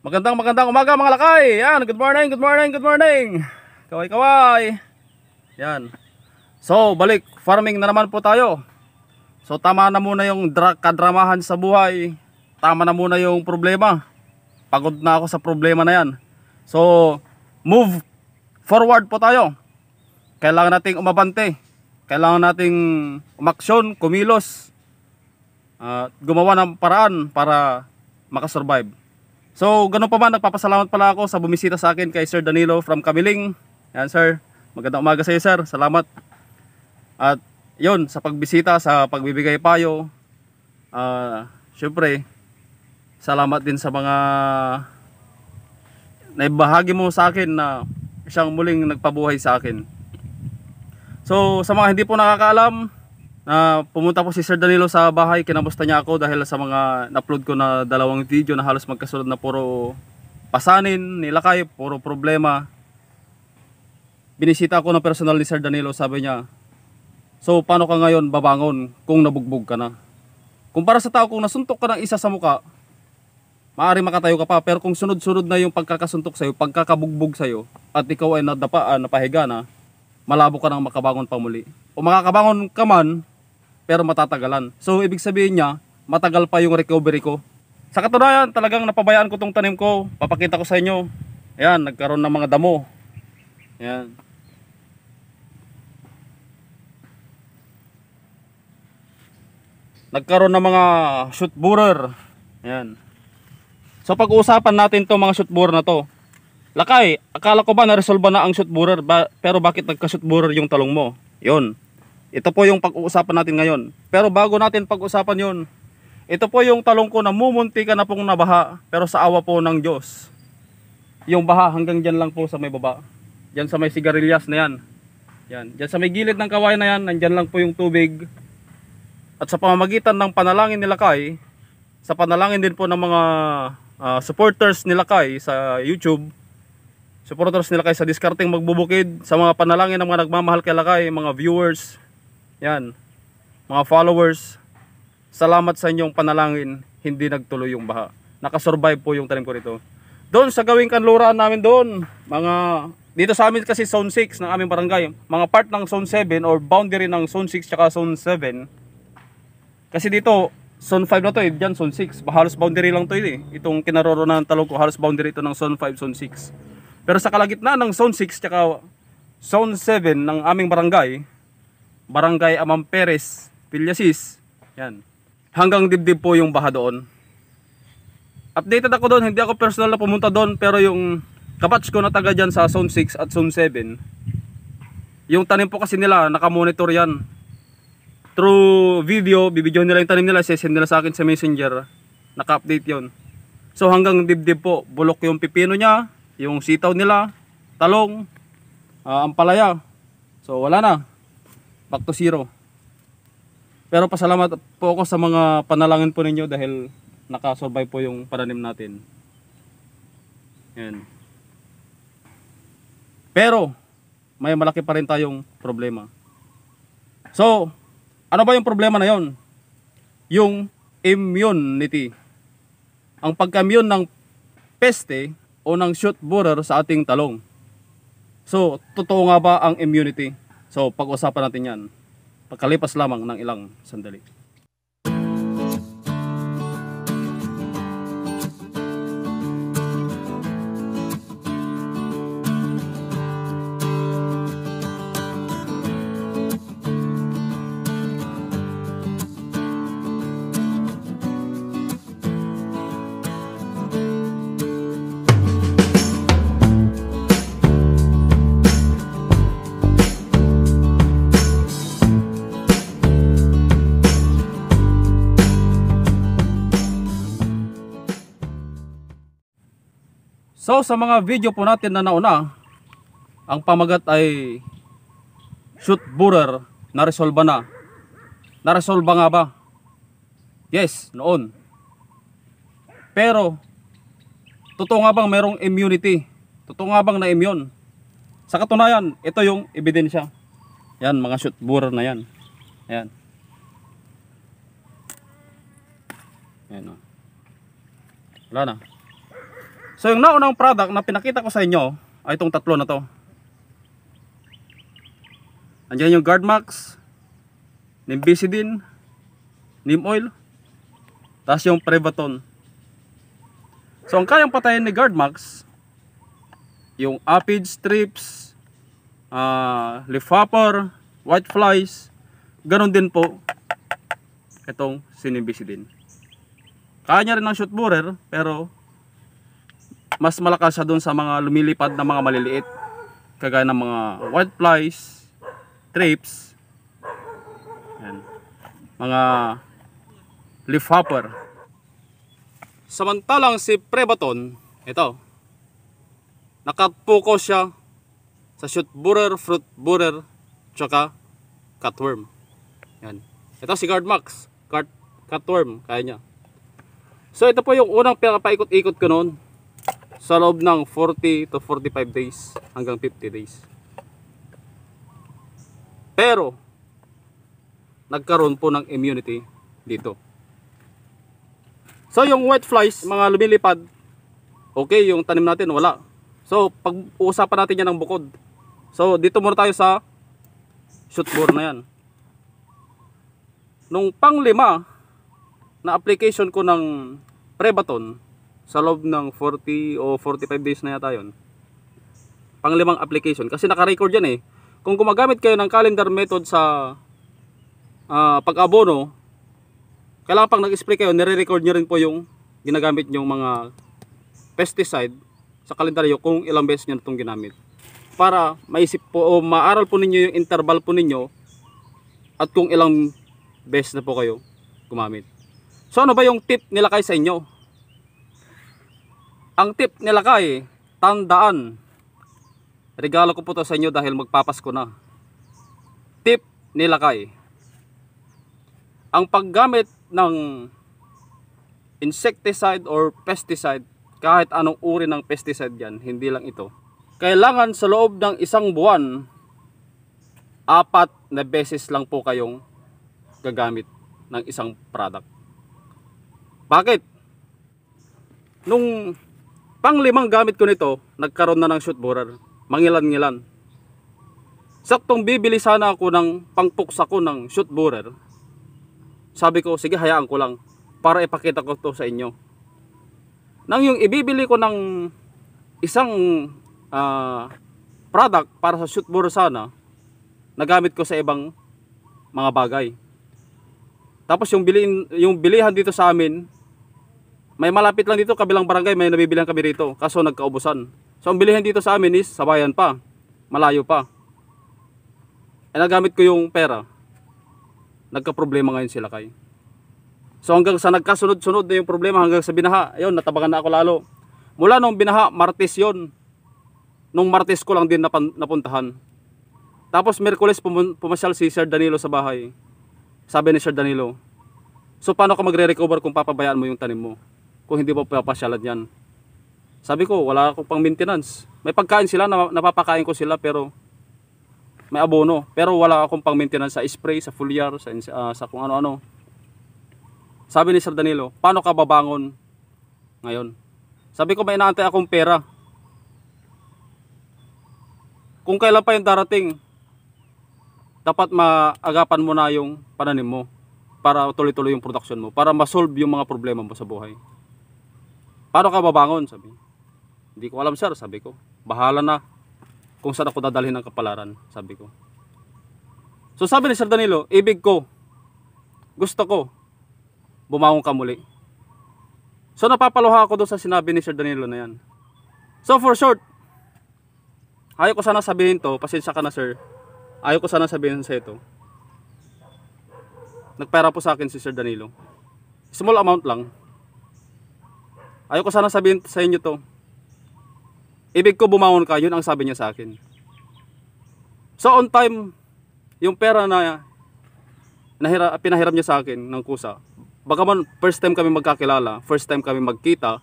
Magandang magandang umaga mga lakay. Yan, good morning, good morning, good morning. Kaway kaway. Yan. So, balik farming na naman po tayo. So, tama na muna yung kadramahan sa buhay. Tama na muna yung problema. Pagod na ako sa problema na yan. So, move forward po tayo. Kailangan nating umabante. Kailangan nating umaksyon, kumilos. uh, gumawa ng paraan para makasurvive. So, ganun pa man, nagpapasalamat pala ako sa bumisita sa akin kay Sir Danilo from Kamiling. Yan, sir. Magandang umaga sa iyo, sir. Salamat. At yon sa pagbisita, sa pagbibigay payo, uh, syempre, salamat din sa mga naibahagi mo sa akin na siyang muling nagpabuhay sa akin. So, sa mga hindi po nakakaalam, na pumunta po si Sir Danilo sa bahay, kinabusta niya ako dahil sa mga na-upload ko na dalawang video na halos magkasunod na puro pasanin, nilakay, puro problema. Binisita ako ng personal ni Sir Danilo, sabi niya, So paano ka ngayon babangon kung nabugbog ka na? Kumpara sa tao kung nasuntok ka ng isa sa muka, maaari makatayo ka pa pero kung sunod-sunod na yung pagkakasuntok sa'yo, pagkakabugbog sa'yo at ikaw ay nadapaan, ah, napahiga na, malabo ka nang makabangon pa muli. O makakabangon ka man, pero matatagalan. So ibig sabihin niya, matagal pa yung recovery ko. Sa katunayan, talagang napabayaan ko tong tanim ko. Papakita ko sa inyo. Ayan, nagkaroon ng mga damo. Ayan. Nagkaroon ng mga shoot borer. Ayan. So pag-uusapan natin to mga shoot borer na to. Lakay, akala ko ba na-resolve na ang shoot borer ba, pero bakit nagka-shoot borer yung talong mo? Yun. Ito po yung pag-uusapan natin ngayon. Pero bago natin pag-usapan yon, ito po yung talong ko na mumunti ka na pong nabaha pero sa awa po ng Diyos. Yung baha hanggang dyan lang po sa may baba. Dyan sa may sigarilyas na yan. Yan. Dyan sa may gilid ng kaway na yan, nandyan lang po yung tubig. At sa pamamagitan ng panalangin nila kay, sa panalangin din po ng mga uh, supporters nila kay sa YouTube, supporters nila kay sa diskarteng magbubukid, sa mga panalangin ng mga nagmamahal kay Lakay, mga viewers, yan. Mga followers, salamat sa inyong panalangin. Hindi nagtuloy yung baha. Nakasurvive po yung tanim ko rito. Doon sa gawing kanluraan namin doon, mga dito sa amin kasi zone 6 ng aming barangay, mga part ng zone 7 or boundary ng zone 6 tsaka zone 7. Kasi dito, zone 5 na to eh, dyan zone 6. Halos boundary lang to eh. Itong kinaroroonan ng talog ko, halos boundary ito ng zone 5, zone 6. Pero sa kalagitnaan ng zone 6 tsaka zone 7 ng aming barangay, Barangay Amam Perez, Villasis. Yan. Hanggang dibdib po yung baha doon. Updated ako doon, hindi ako personal na pumunta doon pero yung kapatch ko na taga dyan sa zone 6 at zone 7 yung tanim po kasi nila nakamonitor yan through video, bibidyo nila yung tanim nila sesend nila sa akin sa messenger naka-update yon. so hanggang dibdib po, bulok yung pipino niya yung sitaw nila, talong uh, ampalaya so wala na back to zero. Pero pasalamat po ako sa mga panalangin po ninyo dahil nakasurvive po yung pananim natin. Yan. Pero, may malaki pa rin tayong problema. So, ano ba yung problema na yon? Yung immunity. Ang pagkamyon ng peste o ng shoot borer sa ating talong. So, totoo nga ba ang immunity? So pag-usapan natin yan pagkalipas lamang ng ilang sandali. So sa mga video po natin na nauna, ang pamagat ay shoot borer na resolba na. Naresolba nga ba? Yes, noon. Pero, totoo nga bang merong immunity? Totoo nga bang na-immune? Sa katunayan, ito yung ebidensya. Yan, mga shoot borer na yan. Ayan. Ayan o. Oh. Wala na. So yung naunang product na pinakita ko sa inyo ay itong tatlo na to. Andiyan yung Guardmax, Nim din, Nim Oil, tapos yung Prevaton. So ang kayang patayin ni Guardmax, yung apid strips, uh, ah, Leafhopper, hopper, white flies, ganun din po itong sinimbisi din. Kaya niya rin ng shoot borer pero mas malakas siya doon sa mga lumilipad na mga maliliit kagaya ng mga whiteflies trips yan. mga leafhopper samantalang si Prebaton ito nakapokus siya sa shoot borer, fruit borer tsaka cutworm yan. ito si guard max Cut, cutworm kaya niya so ito po yung unang pinakapaikot-ikot ko noon sa loob ng 40 to 45 days hanggang 50 days. Pero, nagkaroon po ng immunity dito. So, yung white flies, mga lumilipad, okay, yung tanim natin, wala. So, pag-uusapan natin yan ng bukod. So, dito muna tayo sa shoot bore na yan. Nung panglima na application ko ng Prebaton, sa loob ng 40 o 45 days na yata yun. Panglimang application. Kasi naka-record yan eh. Kung gumagamit kayo ng calendar method sa uh, pag-abono, kailangan pag nag-spray kayo, nire-record nyo rin po yung ginagamit nyong mga pesticide sa kalendaryo kung ilang beses nyo na itong ginamit. Para maisip po o maaral po ninyo yung interval po ninyo at kung ilang beses na po kayo gumamit. So ano ba yung tip nila kay sa inyo? Ang tip nila kay, tandaan. Regalo ko po to sa inyo dahil magpapasko na. Tip nila kay. Ang paggamit ng insecticide or pesticide, kahit anong uri ng pesticide yan, hindi lang ito. Kailangan sa loob ng isang buwan, apat na beses lang po kayong gagamit ng isang product. Bakit? Nung Pang limang gamit ko nito, nagkaroon na ng shoot borer. Mangilan-ngilan. Saktong bibili sana ako ng pangpuksa ko ng shoot borer. Sabi ko, sige hayaan ko lang para ipakita ko to sa inyo. Nang yung ibibili ko ng isang uh, product para sa shoot borer sana, nagamit ko sa ibang mga bagay. Tapos yung bilin yung bilihan dito sa amin, may malapit lang dito, kabilang barangay, may nabibilang kami rito. Kaso nagkaubusan. So ang bilihan dito sa amin is sa bayan pa. Malayo pa. Ay eh, nagamit ko yung pera. Nagka-problema ngayon sila kay. So hanggang sa nagkasunod-sunod na yung problema hanggang sa binaha. Ayun, natabangan na ako lalo. Mula nung binaha, Martes yon Nung Martes ko lang din napuntahan. Tapos Merkules pum pumasyal si Sir Danilo sa bahay. Sabi ni Sir Danilo, So paano ka magre-recover kung papabayaan mo yung tanim mo? kung hindi pa papasyalan yan. Sabi ko, wala akong pang maintenance. May pagkain sila, napapakain ko sila pero may abono. Pero wala akong pang maintenance sa spray, sa foliar, sa, uh, sa kung ano-ano. Sabi ni Sir Danilo, paano ka babangon ngayon? Sabi ko, may inaantay akong pera. Kung kailan pa yung darating, dapat maagapan mo na yung pananim mo para tuloy-tuloy yung production mo, para masolve yung mga problema mo sa buhay. Paano ka babangon? Sabi. Hindi ko alam sir, sabi ko. Bahala na kung saan ako dadalhin ng kapalaran, sabi ko. So sabi ni Sir Danilo, ibig ko, gusto ko, bumangon ka muli. So napapaluha ako doon sa sinabi ni Sir Danilo na yan. So for short, ayaw ko sana sabihin to, pasensya ka na sir. Ayaw ko sana sabihin sa ito. Nagpera po sa akin si Sir Danilo. Small amount lang, Ayoko sana sabihin sa inyo to. Ibig ko bumangon ka, yun ang sabi niya sa akin. So on time, yung pera na nahira, pinahiram niya sa akin ng kusa, baka man first time kami magkakilala, first time kami magkita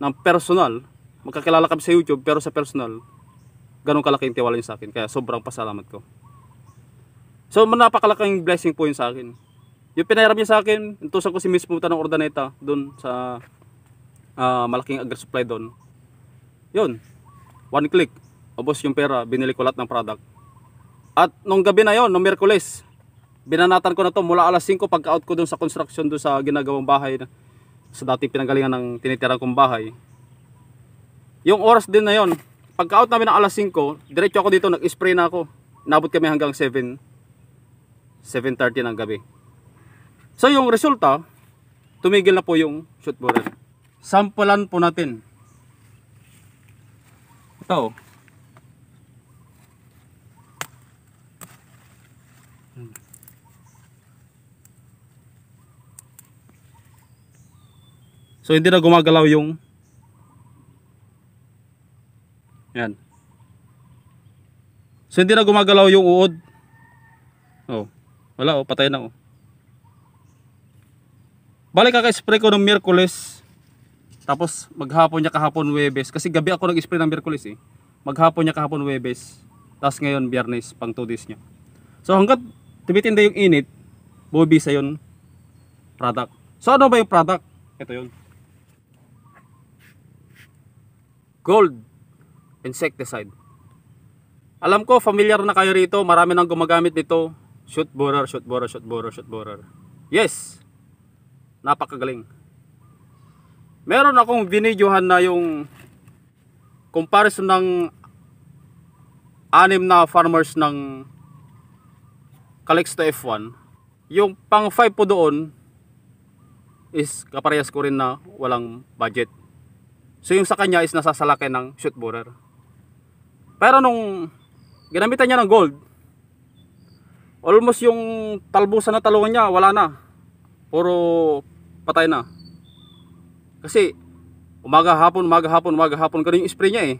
ng personal, magkakilala kami sa YouTube pero sa personal, ganun kalaking tiwala niya sa akin. Kaya sobrang pasalamat ko. So napakalaking blessing po yun sa akin. Yung pinahiram niya sa akin, intusan ko si Miss Pumunta ng Ordaneta doon sa uh, malaking agri supply doon yun one click ubos yung pera binili ko lahat ng product at nung gabi na yon nung Merkules binanatan ko na to mula alas 5 pagka out ko doon sa construction doon sa ginagawang bahay na, sa dating pinanggalingan ng tinitirang kong bahay yung oras din na yon pagka out namin ng alas 5 diretso ako dito nag spray na ako nabot kami hanggang 7 7.30 ng gabi so yung resulta tumigil na po yung shoot borer sampulan po natin ito oh. so hindi na gumagalaw yung yan so hindi na gumagalaw yung uod oh wala oh patay na oh balik kaka-spray ko ng Miyerkules tapos maghapon niya kahapon Webes. Kasi gabi ako nag-spray ng Merkulis eh. Maghapon niya kahapon Webes. Tapos ngayon Biyernes pang 2 days niya. So hanggat tumitinda yung init, bubisa 'yon product. So ano ba yung product? Ito 'yon. Gold insecticide. Alam ko familiar na kayo rito, marami nang gumagamit nito. Shoot borer, shoot borer, shoot borer, shoot borer. Yes. Napakagaling meron akong binidyohan na yung comparison ng anim na farmers ng Calixto F1 yung pang 5 po doon is kaparehas ko rin na walang budget so yung sa kanya is nasasalakay ng shoot borer pero nung ginamitan niya ng gold almost yung talbusan na talungan niya wala na puro patay na kasi umaga hapon, umaga hapon, umaga hapon ganun yung spray niya eh.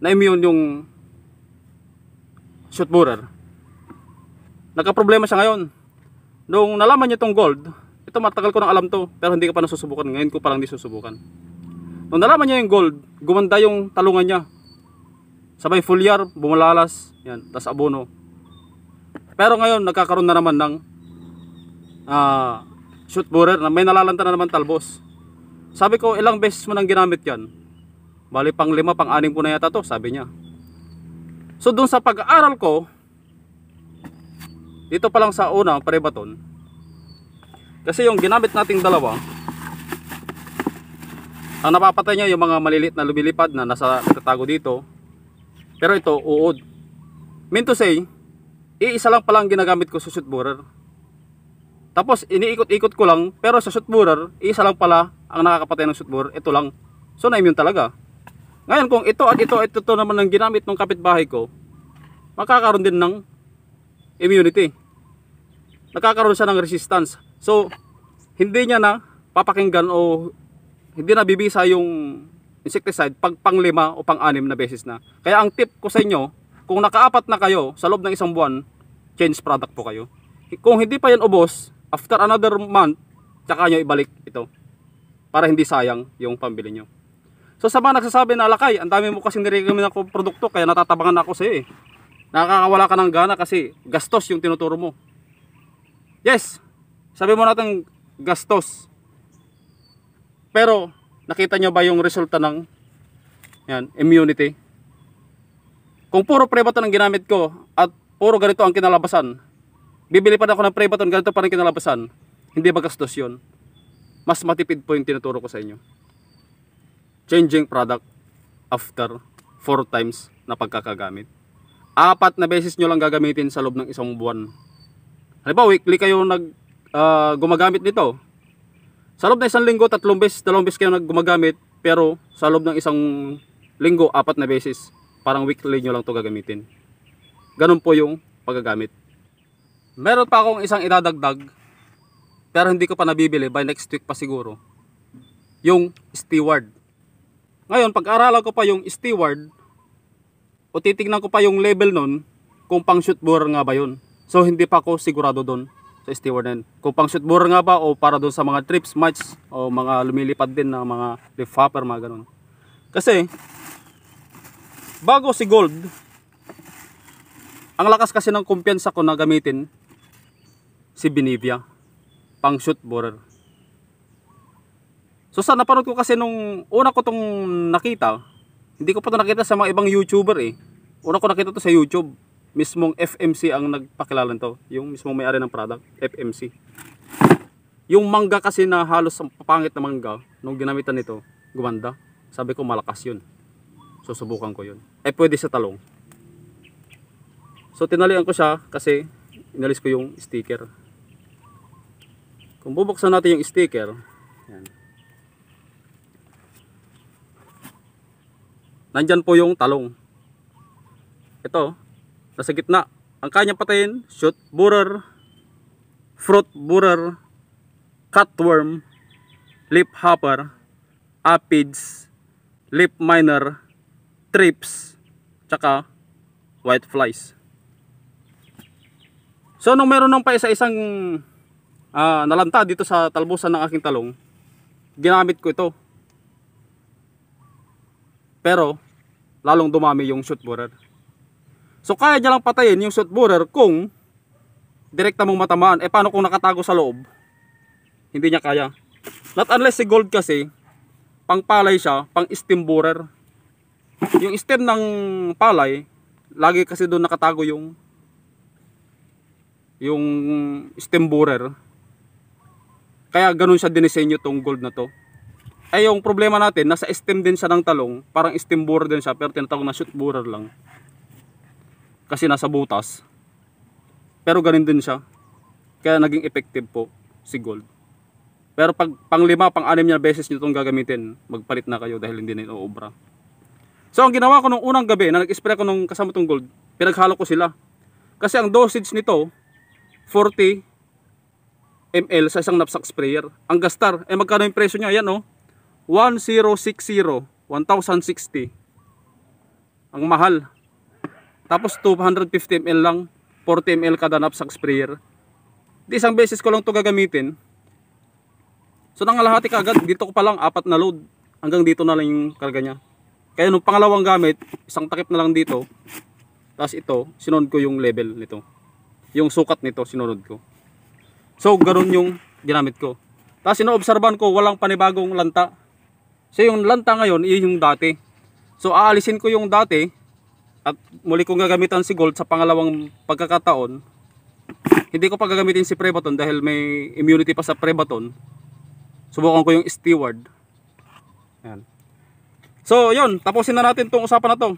Na-immune yung shoot borer. Nagka-problema siya ngayon. Nung nalaman niya tong gold, ito matagal ko nang alam to, pero hindi ko pa nasusubukan. Ngayon ko pa lang susubukan. Nung nalaman niya yung gold, gumanda yung talungan niya. Sabay foliar, bumalalas, yan, tas abono. Pero ngayon, nagkakaroon na naman ng uh, shoot borer na may nalalanta na naman talbos. Sabi ko, ilang beses mo nang ginamit yan? Bali, pang lima, pang aning po na yata to, sabi niya. So, dun sa pag-aaral ko, dito pa lang sa una, parebaton, kasi yung ginamit nating dalawa, ang napapatay niya yung mga maliliit na lumilipad na nasa natatago dito. Pero ito, uod. Mean to say, iisa lang palang ginagamit ko sa shoot borer. Tapos iniikot-ikot ko lang pero sa shot borer, isa lang pala ang nakakapatay ng shot borer, ito lang. So na-immune talaga. Ngayon kung ito at ito at ito, naman ang ginamit ng kapitbahay ko, makakaroon din ng immunity. Nakakaroon siya ng resistance. So hindi niya na papakinggan o hindi na bibisa yung insecticide pag panglima o pang-anim na beses na. Kaya ang tip ko sa inyo, kung nakaapat na kayo sa loob ng isang buwan, change product po kayo. Kung hindi pa yan ubos, after another month, tsaka nyo ibalik ito. Para hindi sayang yung pambili nyo. So sa mga nagsasabi na alakay, ang dami mo kasing nirecommend ako produkto kaya natatabangan ako sa iyo eh. Nakakawala ka ng gana kasi gastos yung tinuturo mo. Yes, sabi mo natin gastos. Pero nakita nyo ba yung resulta ng yan, immunity? Kung puro preba to ng ginamit ko at puro ganito ang kinalabasan, Bibili pa ako ng pre baton, ganito pa rin kinalabasan. Hindi magastos yun. Mas matipid po yung tinuturo ko sa inyo. Changing product after 4 times na pagkakagamit. Apat na beses nyo lang gagamitin sa loob ng isang buwan. Halimbawa, weekly kayo nag, uh, gumagamit nito. Sa loob ng isang linggo, tatlong beses, dalawang beses kayo nag gumagamit. Pero sa loob ng isang linggo, apat na beses. Parang weekly nyo lang to gagamitin. Ganun po yung paggagamit. Meron pa akong isang idadagdag pero hindi ko pa nabibili by next week pa siguro. Yung steward. Ngayon, pag-aralan ko pa yung steward o titignan ko pa yung label nun kung pang shoot borer nga ba yun. So hindi pa ako sigurado doon sa steward na Kung pang shoot borer nga ba o para doon sa mga trips, match o mga lumilipad din na mga lift mga ganun. Kasi bago si gold, ang lakas kasi ng kumpiyansa ko na gamitin si Benivia pang shoot borer. So sa napanood ko kasi nung una ko tong nakita, hindi ko pa to nakita sa mga ibang YouTuber eh. Una ko nakita to sa YouTube. Mismong FMC ang nagpakilala nito, yung mismong may-ari ng product, FMC. Yung mangga kasi na halos ang papangit na mangga nung ginamitan nito, gumanda. Sabi ko malakas 'yun. Susubukan ko 'yun. Eh pwede sa talong. So tinalian ko siya kasi inalis ko yung sticker. Kung bubuksan natin yung sticker, yan. Nandyan po yung talong. Ito, nasa gitna. Ang kanya patayin, shoot borer, fruit borer, cutworm, leaf hopper, apids, leaf miner, trips, tsaka white flies. So, nung meron ng pa isa-isang uh, nalanta dito sa talbusan ng aking talong ginamit ko ito pero lalong dumami yung shoot borer so kaya niya lang patayin yung shoot borer kung direkta mong matamaan eh paano kung nakatago sa loob hindi niya kaya not unless si gold kasi pang palay siya pang steam borer yung stem ng palay lagi kasi doon nakatago yung yung stem borer kaya ganun siya dinisenyo tong gold na to. Ay eh, yung problema natin, nasa stem din siya ng talong. Parang stem borer din siya, pero tinatawag na shoot borer lang. Kasi nasa butas. Pero ganun din siya. Kaya naging effective po si gold. Pero pag pang lima, pang anim na beses nyo itong gagamitin, magpalit na kayo dahil hindi na inuobra. So ang ginawa ko nung unang gabi na nag-spray ko nung kasama tong gold, pinaghalo ko sila. Kasi ang dosage nito, 40 ml sa isang knapsack sprayer. Ang gastar, eh magkano yung presyo niya? Ayan o. Oh, 1060. 1060. Ang mahal. Tapos 250 ml lang. 40 ml kada knapsack sprayer. Di isang beses ko lang to gagamitin. So nangalahati ka agad. Dito ko pa lang apat na load. Hanggang dito na lang yung karga niya. Kaya nung pangalawang gamit, isang takip na lang dito. Tapos ito, sinunod ko yung level nito. Yung sukat nito, sinunod ko. So, ganun yung ginamit ko. Tapos, inoobserban ko, walang panibagong lanta. So, yung lanta ngayon, yun yung dati. So, aalisin ko yung dati at muli kong gagamitan si Gold sa pangalawang pagkakataon. Hindi ko pagagamitin si Prebaton dahil may immunity pa sa Prebaton. Subukan ko yung steward. Ayan. So, yun. Tapusin na natin itong usapan na to.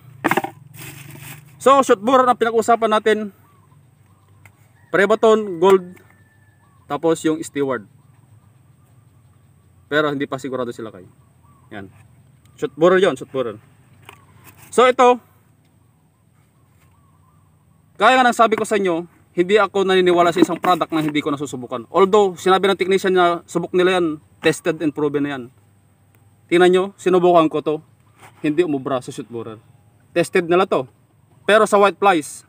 So, shoot bore na pinag-usapan natin. Prebaton, Gold, tapos yung steward. Pero hindi pa sigurado sila kay. Yan. Shot burner 'yon, shot burner. So ito Kaya nga nang sabi ko sa inyo, hindi ako naniniwala sa isang product na hindi ko nasusubukan. Although, sinabi ng technician na subok nila yan, tested and proven na yan. Tingnan nyo, sinubukan ko to. Hindi umubra sa shoot borer. Tested nila to. Pero sa white flies,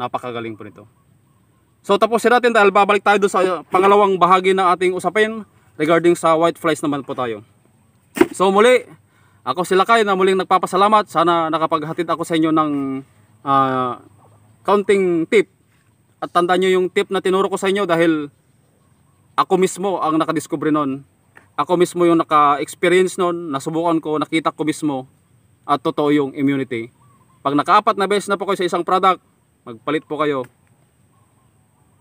napakagaling po nito. So tapos si natin dahil babalik tayo sa uh, pangalawang bahagi ng ating usapin regarding sa white flies naman po tayo. So muli, ako si Lakay na muling nagpapasalamat. Sana nakapaghatid ako sa inyo ng uh, counting tip. At tandaan nyo yung tip na tinuro ko sa inyo dahil ako mismo ang nakadiskubre nun. Ako mismo yung naka-experience nun, nasubukan ko, nakita ko mismo at totoo yung immunity. Pag nakaapat na beses na po kayo sa isang product, magpalit po kayo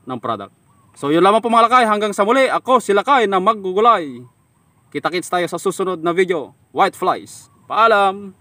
ng product. So yun lamang po mga lakay. Hanggang sa muli, ako si Lakay na maggugulay. Kita-kits tayo sa susunod na video. White flies. Paalam!